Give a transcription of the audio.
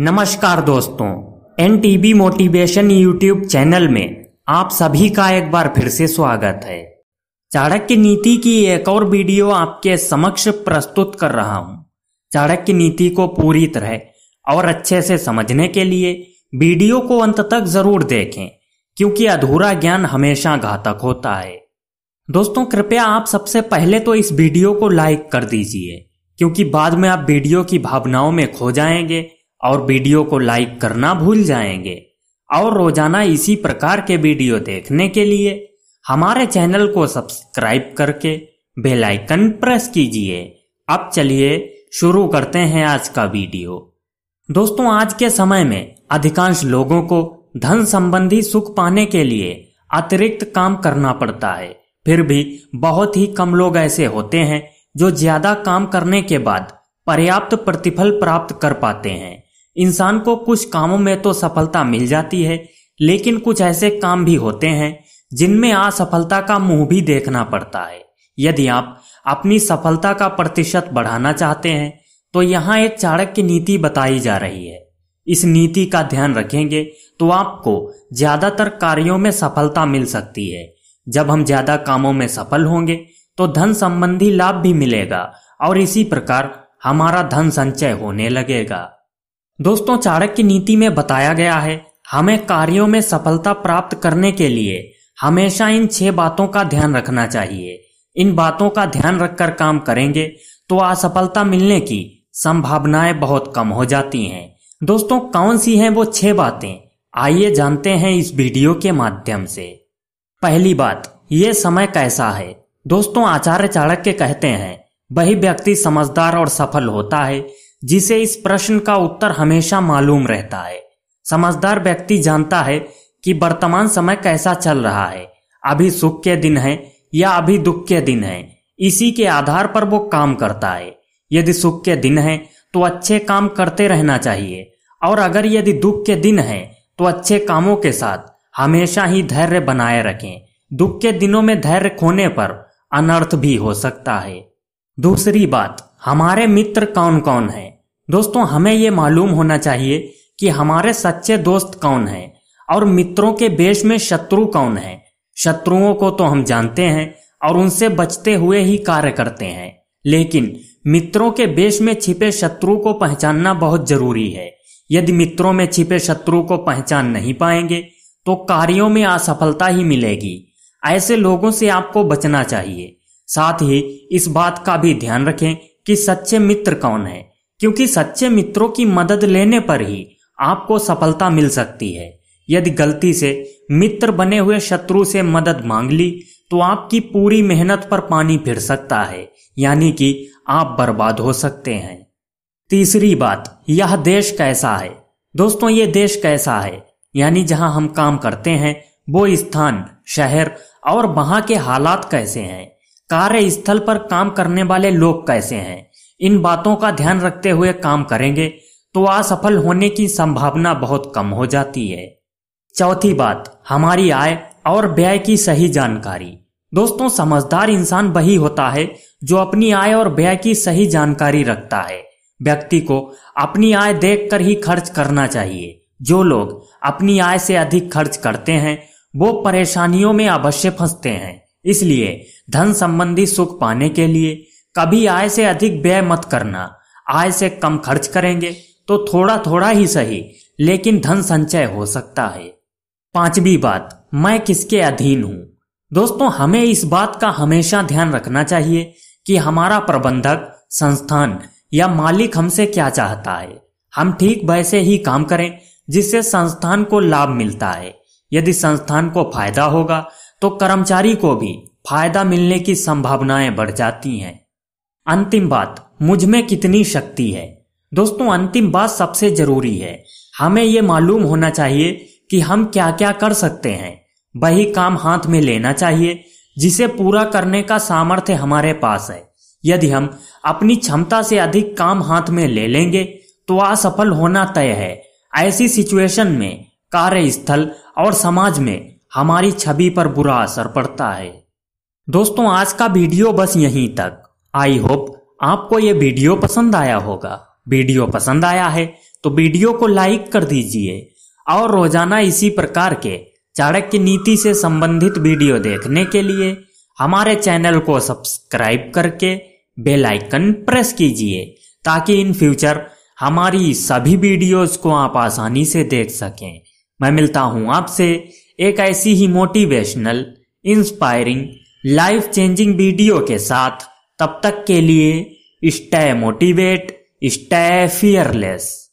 नमस्कार दोस्तों N motivation YouTube channel में आप सभी का एक बार फिर से स्वागत है चाणक्य नीति की एक और वीडियो आपके समक्ष प्रस्तुत कर रहा हूँ चाणक्य नीति को पूरी तरह और अच्छे से समझने के लिए वीडियो को अंत तक जरूर देखें क्योंकि अधूरा ज्ञान हमेशा घातक होता है दोस्तों कृपया आप सबसे पहले तो इस वीडियो को लाइक कर दीजिए क्योंकि बाद में आप वीडियो की भावनाओं में खो जाएंगे और वीडियो को लाइक करना भूल जाएंगे और रोजाना इसी प्रकार के वीडियो देखने के लिए हमारे चैनल को सब्सक्राइब करके बेल आइकन प्रेस कीजिए अब चलिए शुरू करते हैं आज का वीडियो दोस्तों आज के समय में अधिकांश लोगों को धन संबंधी सुख पाने के लिए अतिरिक्त काम करना पड़ता है फिर भी बहुत ही कम लोग ऐसे होते हैं जो ज्यादा काम करने के बाद पर्याप्त प्रतिफल प्राप्त कर पाते हैं इंसान को कुछ कामों में तो सफलता मिल जाती है लेकिन कुछ ऐसे काम भी होते हैं जिनमें असफलता का मुंह भी देखना पड़ता है यदि आप अपनी सफलता का प्रतिशत बढ़ाना चाहते हैं तो यहाँ एक चाणक की नीति बताई जा रही है इस नीति का ध्यान रखेंगे तो आपको ज्यादातर कार्यों में सफलता मिल सकती है जब हम ज्यादा कामों में सफल होंगे तो धन संबंधी लाभ भी मिलेगा और इसी प्रकार हमारा धन संचय होने लगेगा दोस्तों चाणक्य नीति में बताया गया है हमें कार्यों में सफलता प्राप्त करने के लिए हमेशा इन छह बातों का ध्यान रखना चाहिए इन बातों का ध्यान रखकर काम करेंगे तो असफलता मिलने की संभावनाएं बहुत कम हो जाती हैं दोस्तों कौन सी हैं वो छह बातें आइए जानते हैं इस वीडियो के माध्यम से पहली बात ये समय कैसा है दोस्तों आचार्य चाणक्य कहते हैं वही व्यक्ति समझदार और सफल होता है जिसे इस प्रश्न का उत्तर हमेशा मालूम रहता है समझदार व्यक्ति जानता है कि वर्तमान समय कैसा चल रहा है अभी सुख के दिन है या अभी दुख के दिन है इसी के आधार पर वो काम करता है यदि सुख के दिन है तो अच्छे काम करते रहना चाहिए और अगर यदि दुख के दिन है तो अच्छे कामों के साथ हमेशा ही धैर्य बनाए रखें दुख के दिनों में धैर्य खोने पर अनर्थ भी हो सकता है दूसरी बात हमारे मित्र कौन कौन है दोस्तों हमें ये मालूम होना चाहिए कि हमारे सच्चे दोस्त कौन हैं और मित्रों के बेश में शत्रु कौन है शत्रुओं को तो हम जानते हैं और उनसे बचते हुए ही कार्य करते हैं लेकिन मित्रों के बेश में छिपे शत्रु को पहचानना बहुत जरूरी है यदि मित्रों में छिपे शत्रु को पहचान नहीं पाएंगे तो कार्यों में असफलता ही मिलेगी ऐसे लोगों से आपको बचना चाहिए साथ ही इस बात का भी ध्यान रखें कि सच्चे मित्र कौन है क्योंकि सच्चे मित्रों की मदद लेने पर ही आपको सफलता मिल सकती है यदि गलती से मित्र बने हुए शत्रु से मदद मांग ली तो आपकी पूरी मेहनत पर पानी फिर सकता है यानी कि आप बर्बाद हो सकते हैं तीसरी बात यह देश कैसा है दोस्तों ये देश कैसा है यानी जहां हम काम करते हैं वो स्थान शहर और वहां के हालात कैसे हैं कार्य स्थल पर काम करने वाले लोग कैसे हैं इन बातों का ध्यान रखते हुए काम करेंगे तो असफल होने की संभावना बहुत कम हो जाती है चौथी बात हमारी आय और व्यय की सही जानकारी दोस्तों समझदार इंसान वही होता है जो अपनी आय और व्यय की सही जानकारी रखता है व्यक्ति को अपनी आय देखकर ही खर्च करना चाहिए जो लोग अपनी आय से अधिक खर्च करते हैं वो परेशानियों में अवश्य फंसते हैं इसलिए धन संबंधी सुख पाने के लिए कभी आय से अधिक व्यय मत करना आय से कम खर्च करेंगे तो थोड़ा थोड़ा ही सही लेकिन धन संचय हो सकता है पांचवी बात मैं किसके अधीन हूं दोस्तों हमें इस बात का हमेशा ध्यान रखना चाहिए कि हमारा प्रबंधक संस्थान या मालिक हमसे क्या चाहता है हम ठीक वैसे ही काम करें जिससे संस्थान को लाभ मिलता है यदि संस्थान को फायदा होगा तो कर्मचारी को भी फायदा मिलने की संभावनाएं बढ़ जाती हैं अंतिम बात मुझ में कितनी शक्ति है दोस्तों अंतिम बात सबसे जरूरी है हमें ये मालूम होना चाहिए कि हम क्या क्या कर सकते हैं वही काम हाथ में लेना चाहिए जिसे पूरा करने का सामर्थ्य हमारे पास है यदि हम अपनी क्षमता से अधिक काम हाथ में ले लेंगे तो असफल होना तय है ऐसी सिचुएशन में कार्यस्थल और समाज में हमारी छवि पर बुरा असर पड़ता है दोस्तों आज का वीडियो बस यहीं तक आई होप आपको ये वीडियो पसंद आया होगा वीडियो पसंद आया है तो वीडियो को लाइक कर दीजिए और रोजाना इसी प्रकार के चाणक्य नीति से संबंधित वीडियो देखने के लिए हमारे चैनल को सब्सक्राइब करके बेल आइकन प्रेस कीजिए ताकि इन फ्यूचर हमारी सभी वीडियोस को आप आसानी से देख सकें मैं मिलता हूं आपसे एक ऐसी ही motivational inspiring life changing video के साथ तब तक के लिए स्टे मोटिवेट स्टे फियरलेस